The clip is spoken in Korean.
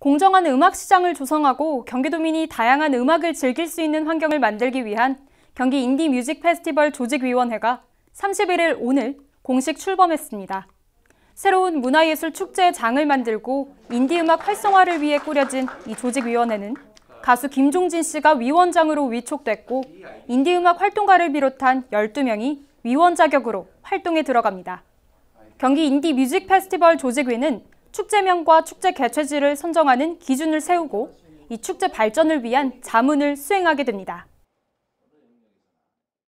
공정한 음악 시장을 조성하고 경기도민이 다양한 음악을 즐길 수 있는 환경을 만들기 위한 경기 인디 뮤직 페스티벌 조직위원회가 31일 오늘 공식 출범했습니다. 새로운 문화예술 축제의 장을 만들고 인디 음악 활성화를 위해 꾸려진 이 조직위원회는 가수 김종진 씨가 위원장으로 위촉됐고 인디 음악 활동가를 비롯한 12명이 위원 자격으로 활동에 들어갑니다. 경기 인디 뮤직 페스티벌 조직위는 축제명과 축제 개최지를 선정하는 기준을 세우고 이 축제 발전을 위한 자문을 수행하게 됩니다.